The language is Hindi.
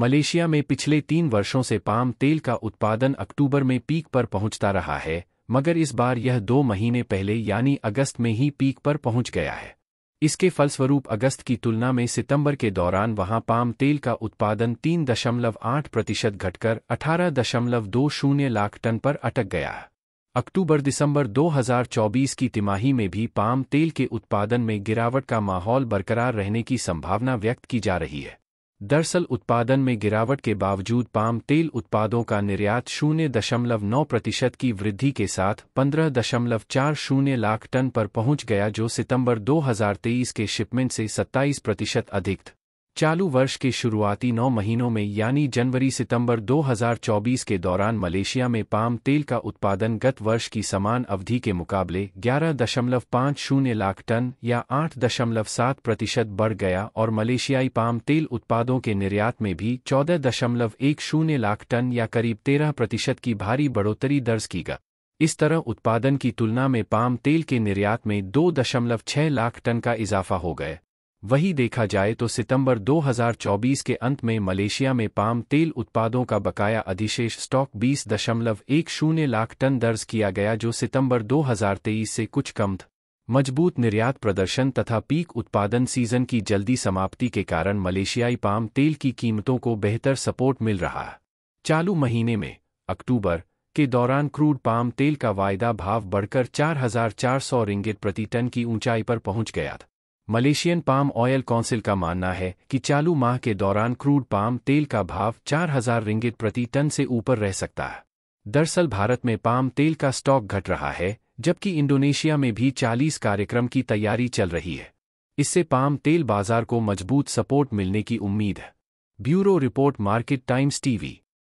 मलेशिया में पिछले तीन वर्षों से पाम तेल का उत्पादन अक्टूबर में पीक पर पहुंचता रहा है मगर इस बार यह दो महीने पहले यानी अगस्त में ही पीक पर पहुंच गया है इसके फलस्वरूप अगस्त की तुलना में सितंबर के दौरान वहां पाम तेल का उत्पादन तीन दशमलव आठ प्रतिशत घटकर अठारह दशमलव दो शून्य लाख टन पर अटक गया अक्टूबर दिसंबर 2024 की तिमाही में भी पाम तेल के उत्पादन में गिरावट का माहौल बरकरार रहने की संभावना व्यक्त की जा रही है दरअसल उत्पादन में गिरावट के बावजूद पाम तेल उत्पादों का निर्यात शून्य दशमलव नौ प्रतिशत की वृद्धि के साथ पंद्रह दशमलव चार शून्य लाख टन पर पहुंच गया जो सितंबर 2023 के शिपमेंट से 27 प्रतिशत अधिक था चालू वर्ष के शुरुआती नौ महीनों में यानी जनवरी सितंबर 2024 के दौरान मलेशिया में पाम तेल का उत्पादन गत वर्ष की समान अवधि के मुकाबले 11.50 लाख टन या 8.7 प्रतिशत बढ़ गया और मलेशियाई पाम तेल उत्पादों के निर्यात में भी 14.10 लाख टन या करीब 13 प्रतिशत की भारी बढ़ोतरी दर्ज की गई इस तरह उत्पादन की तुलना में पाम तेल के निर्यात में दो लाख टन का इजाफा हो गया वही देखा जाए तो सितंबर 2024 के अंत में मलेशिया में पाम तेल उत्पादों का बकाया अधिशेष स्टॉक बीस दशमलव एक शून्य लाख टन दर्ज किया गया जो सितंबर 2023 से कुछ कम था मजबूत निर्यात प्रदर्शन तथा पीक उत्पादन सीजन की जल्दी समाप्ति के कारण मलेशियाई पाम तेल की कीमतों को बेहतर सपोर्ट मिल रहा है चालू महीने में अक्टूबर के दौरान क्रूड पाम तेल का वायदा भाव बढ़कर चार रिंगित प्रति टन की ऊंचाई पर पहुंच गया था मलेशियन पाम ऑयल काउंसिल का मानना है कि चालू माह के दौरान क्रूड पाम तेल का भाव 4000 रिंगित प्रति टन से ऊपर रह सकता है दरअसल भारत में पाम तेल का स्टॉक घट रहा है जबकि इंडोनेशिया में भी 40 कार्यक्रम की तैयारी चल रही है इससे पाम तेल बाजार को मजबूत सपोर्ट मिलने की उम्मीद है bureau report Market Times TV